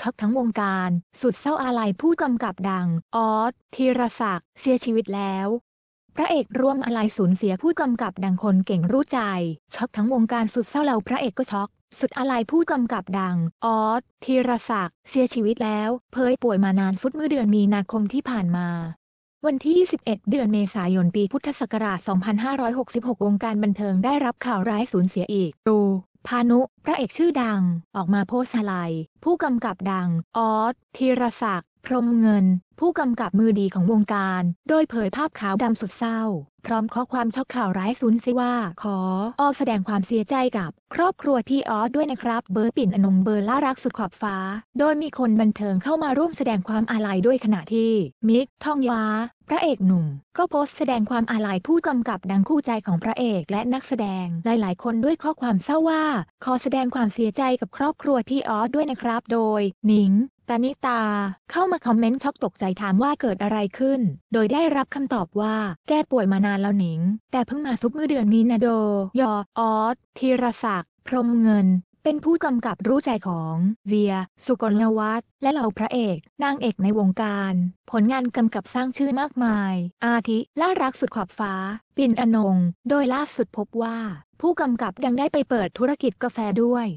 ช็อกทั้งวงการ สุดเศร้าอาลัยผู้กำกับดังออสธีรศักดิ์ เสียชีวิตแล้ว พระเอกร่วมอะไรสูญเสียผู้กำกับดังคนเก่งรู้ใจ ช็อกทั้งวงการสุดเศร้า เราพระเอกก็ช็อก สุดอะไรผู้กำกับดังออสธีรศักดิ์ เสียชีวิตแล้ว เผยป่วยมานานสุดเมื่อเดือนมีนาคมที่ผ่านมา วันที่ 21 เดือนเมษายนปีพุทธศักราช 2566 วงการบันเทิงได้รับข่าวร้ายสูญเสียอีกรูพานุ พระเอกชื่อดังออกมาโพสต์ไไลท์ผู้กำกับดัง ออสธีรศักดิ์ พรมเงินผู้กำกับมือดีของวงการ โดยเผยภาพขาวดำสุดเศร้า พร้อมข้อความช็อกข่าวร้ายสุนซิีว่าขอออแสดงความเสียใจกับครอบครัวพี่ออด้วยนะครับ เบอร์ปิ่นอนงเบอร์ล่ารักสุดขอบฟ้า โดยมีคนบันเทิงเข้ามาร่วมแสดงความอาลัยด้วยขณะที่มิกทองยาพระเอกหนุ่ม ก็โพสต์แสดงความอาลัยผู้กำกับดังคู่ใจของพระเอกและนักแสดงหลายๆคนด้วยข้อความเศร้าว่า ขอแสดงความเสียใจกับครอบครัวพี่ออด้วยนะครับ โดย หนิงตานิตา เข้ามาคอมเมนต์ช็อกตกใจถามว่าเกิดอะไรขึ้น โดยได้รับคำตอบว่า แกป่วยมานานแล้วหนิง แต่เพิ่งมาซุกเมื่อเดือนนี้นะโด ยอออสธีรศักดิ์พรมเงิน เป็นผู้กำกับรู้ใจของ เวีย สุกลวัฒน์ และเหล่าพระเอก นางเอกในวงการ ผลงานกำกับสร้างชื่อมากมาย อาทิ ล่ารักสุดขอบฟ้า ปิ่นอนงโดยล่าสุดพบว่า ผู้กำกับยังได้ไปเปิดธุรกิจกาแฟด้วย